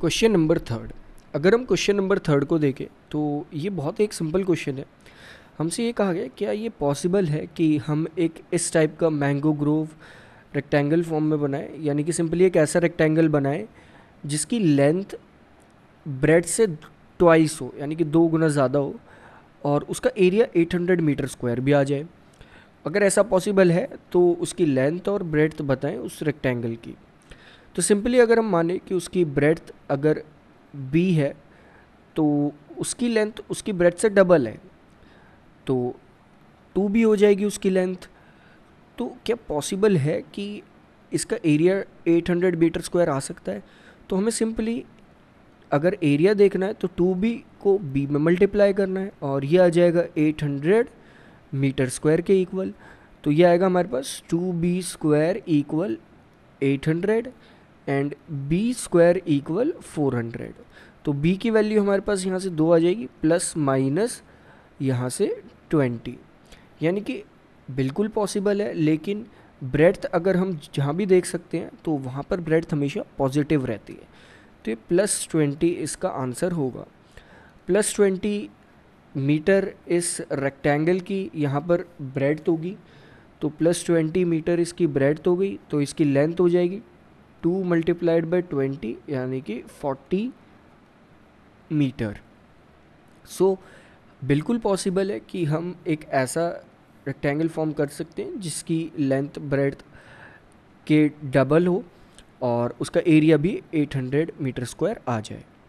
question number third अगर हम question number third को देखें तो ये बहुत एक सिंपल क्वेश्चन है हमसे ये कहा गया क्या ये पॉसिबल है कि हम एक इस टाइप का मैंगो ग्रोव रेक्टेंगल फॉर्म में बनाएं यानी कि सिंपली एक ऐसा रेक्टेंगल बनाएं जिसकी लेंथ ब्रेड से ट्वाइस हो यानी कि दो गुना ज़्यादा हो और उसका एरिया 800 मीटर स्क्वायर भी आ जाए अगर ऐसा पॉसिबल है तो उसकी लेंथ और ब्रेड बताएं उस रेक्टेंगल की तो सिंपली अगर हम माने कि उसकी ब्रेथ अगर बी है तो उसकी लेंथ उसकी ब्रेथ से डबल है तो टू बी हो जाएगी उसकी लेंथ तो क्या पॉसिबल है कि इसका एरिया 800 मीटर स्क्वायर आ सकता है तो हमें सिंपली अगर एरिया देखना है तो टू बी को बी में मल्टीप्लाई करना है और ये आ जाएगा 800 मीटर स्क्वायर के इक्वल तो ये आएगा हमारे पास two B square equal 800 and B square equal four hundred तो बी की वैल्यू हमारे पास यहाँ से दो आ जाएगी प्लस माइनस यहाँ से ट्वेंटी यानी कि बिल्कुल पॉसिबल है लेकिन ब्रेथ अगर हम जहाँ भी देख सकते हैं तो वहाँ पर ब्रेथ हमेशा पॉजिटिव रहती है तो ये प्लस ट्वेंटी इसका आंसर होगा प्लस ट्वेंटी मीटर इस रेक्टेंगल की यहाँ पर ब्रेड होगी तो प्लस ट्वेंटी मीटर इसकी ब्रेड हो गई तो इसकी लेंथ हो जाएगी टू मल्टीप्लाइड बाई ट्वेंटी यानी कि फोर्टी मीटर सो बिल्कुल पॉसिबल है कि हम एक ऐसा रेक्टेंगल फॉर्म कर सकते हैं जिसकी लेंथ ब्रेड के डबल हो और उसका एरिया भी 800 मीटर स्क्वायर आ जाए